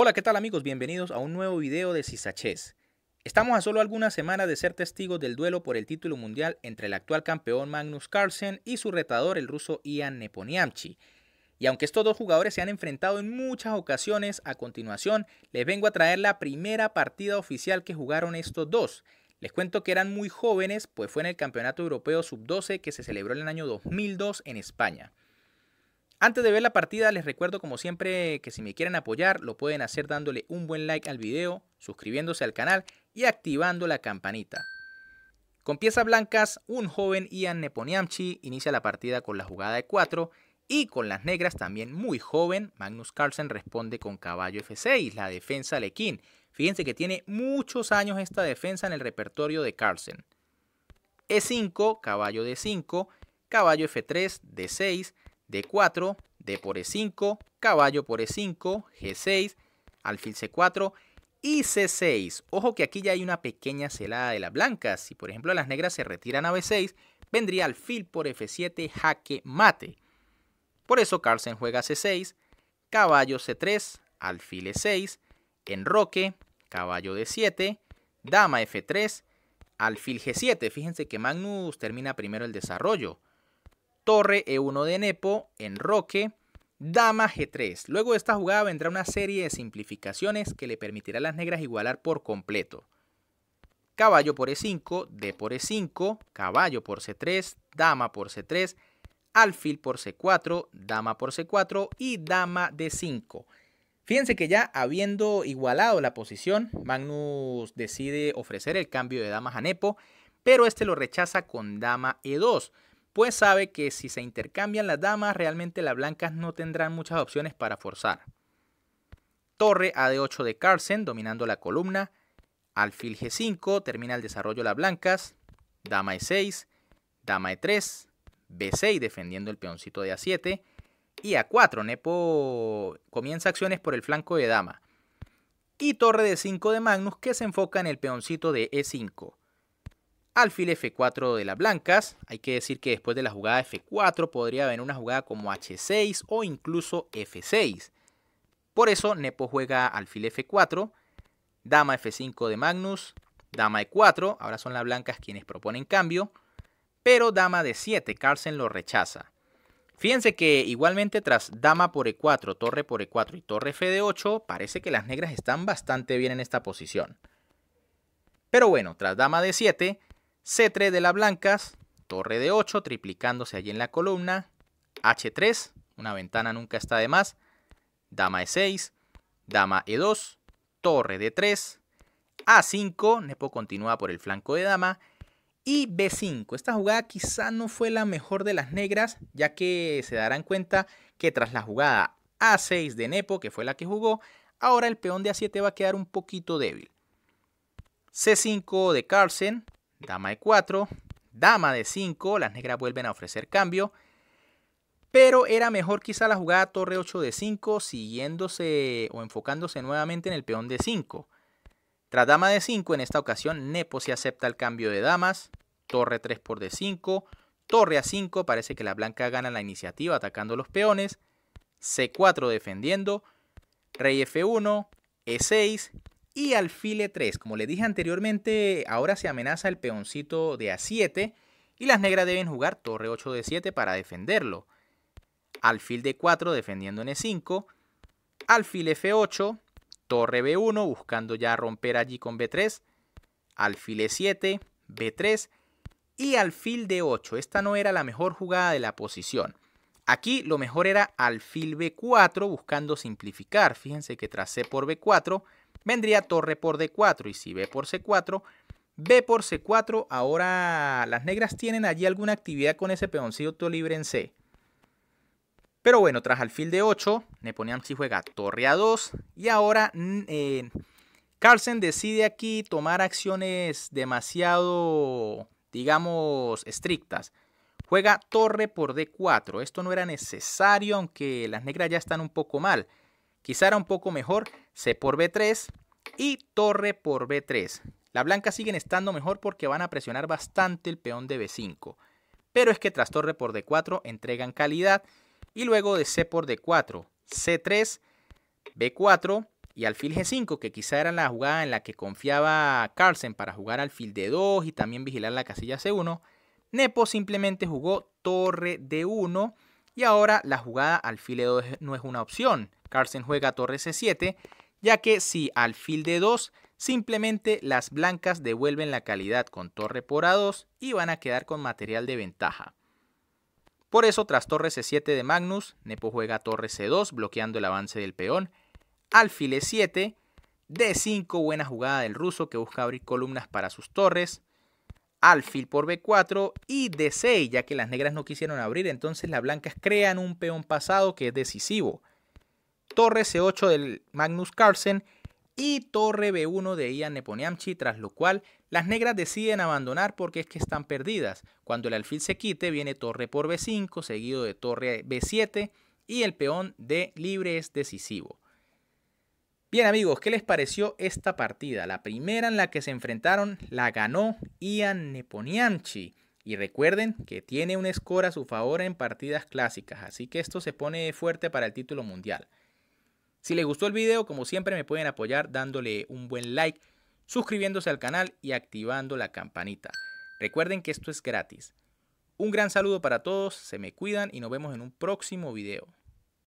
Hola, ¿qué tal amigos? Bienvenidos a un nuevo video de Cisachés. Estamos a solo algunas semanas de ser testigos del duelo por el título mundial entre el actual campeón Magnus Carlsen y su retador el ruso Ian Neponiamchi. Y aunque estos dos jugadores se han enfrentado en muchas ocasiones, a continuación les vengo a traer la primera partida oficial que jugaron estos dos. Les cuento que eran muy jóvenes, pues fue en el Campeonato Europeo Sub-12 que se celebró en el año 2002 en España. Antes de ver la partida les recuerdo como siempre que si me quieren apoyar lo pueden hacer dándole un buen like al video, suscribiéndose al canal y activando la campanita. Con piezas blancas, un joven Ian Neponiamchi inicia la partida con la jugada de 4 y con las negras también muy joven, Magnus Carlsen responde con caballo F6, la defensa Lequín. Fíjense que tiene muchos años esta defensa en el repertorio de Carlsen. E5, caballo D5, caballo F3, D6, D4, D por E5, caballo por E5, G6, alfil C4 y C6. Ojo que aquí ya hay una pequeña celada de las blancas. Si por ejemplo las negras se retiran a B6, vendría alfil por F7, jaque mate. Por eso Carlsen juega C6, caballo C3, alfil E6, enroque, caballo D7, dama F3, alfil G7. Fíjense que Magnus termina primero el desarrollo torre E1 de Nepo, en Roque, dama G3. Luego de esta jugada vendrá una serie de simplificaciones que le permitirá a las negras igualar por completo. Caballo por E5, D por E5, caballo por C3, dama por C3, alfil por C4, dama por C4 y dama D5. Fíjense que ya habiendo igualado la posición, Magnus decide ofrecer el cambio de damas a Nepo, pero este lo rechaza con dama E2 pues sabe que si se intercambian las damas, realmente las blancas no tendrán muchas opciones para forzar. Torre a D8 de Carlsen, dominando la columna. Alfil G5, termina el desarrollo de las blancas. Dama E6, Dama E3, B6 defendiendo el peoncito de A7. Y A4, Nepo comienza acciones por el flanco de Dama. Y torre de 5 de Magnus que se enfoca en el peoncito de E5 alfil F4 de las blancas. Hay que decir que después de la jugada F4 podría haber una jugada como H6 o incluso F6. Por eso Nepo juega alfil F4, dama F5 de Magnus, dama E4, ahora son las blancas quienes proponen cambio, pero dama D7, Carlsen lo rechaza. Fíjense que igualmente tras dama por E4, torre por E4 y torre F8, de parece que las negras están bastante bien en esta posición. Pero bueno, tras dama D7, C3 de las blancas, torre de 8, triplicándose allí en la columna. H3, una ventana nunca está de más. Dama E6, dama E2, torre de 3. A5, Nepo continúa por el flanco de dama. Y B5, esta jugada quizá no fue la mejor de las negras, ya que se darán cuenta que tras la jugada A6 de Nepo, que fue la que jugó, ahora el peón de A7 va a quedar un poquito débil. C5 de Carlsen, dama de 4, dama de 5, las negras vuelven a ofrecer cambio. Pero era mejor quizá la jugada torre 8 de 5, siguiéndose o enfocándose nuevamente en el peón de 5. Tras dama de 5, en esta ocasión Nepo se acepta el cambio de damas, torre 3 por d5, torre a 5, parece que la blanca gana la iniciativa atacando los peones, c4 defendiendo, rey f1, e6, y alfil E3. Como le dije anteriormente, ahora se amenaza el peoncito de A7 y las negras deben jugar torre 8 de 7 para defenderlo. Alfil D4 defendiendo en E5, alfil F8, torre B1 buscando ya romper allí con B3, alfil E7, B3 y alfil D8. Esta no era la mejor jugada de la posición. Aquí lo mejor era alfil B4 buscando simplificar. Fíjense que tras C por B4 vendría torre por D4. Y si B por C4, B por C4. Ahora las negras tienen allí alguna actividad con ese peoncito libre en C. Pero bueno, tras alfil de 8, si juega torre a 2. Y ahora mm, eh, Carlsen decide aquí tomar acciones demasiado, digamos, estrictas. Juega torre por D4. Esto no era necesario, aunque las negras ya están un poco mal. Quizá era un poco mejor C por B3 y torre por B3. la blanca siguen estando mejor porque van a presionar bastante el peón de B5. Pero es que tras torre por D4 entregan calidad y luego de C por D4, C3, B4 y alfil G5, que quizá era la jugada en la que confiaba Carlsen para jugar alfil D2 y también vigilar la casilla C1, Nepo simplemente jugó torre D1 y ahora la jugada alfil E2 no es una opción. Carlsen juega torre c7, ya que si alfil d 2 simplemente las blancas devuelven la calidad con torre por a2 y van a quedar con material de ventaja. Por eso tras torre c7 de Magnus, Nepo juega torre c2 bloqueando el avance del peón, alfil e7, d5 buena jugada del ruso que busca abrir columnas para sus torres, alfil por b4 y d6 ya que las negras no quisieron abrir, entonces las blancas crean un peón pasado que es decisivo torre C8 del Magnus Carlsen y torre B1 de Ian Neponiamchi, tras lo cual las negras deciden abandonar porque es que están perdidas. Cuando el alfil se quite viene torre por B5, seguido de torre B7 y el peón de libre es decisivo. Bien amigos, ¿qué les pareció esta partida? La primera en la que se enfrentaron la ganó Ian Neponiamchi. Y recuerden que tiene un score a su favor en partidas clásicas, así que esto se pone fuerte para el título mundial. Si les gustó el video, como siempre me pueden apoyar dándole un buen like, suscribiéndose al canal y activando la campanita. Recuerden que esto es gratis. Un gran saludo para todos, se me cuidan y nos vemos en un próximo video.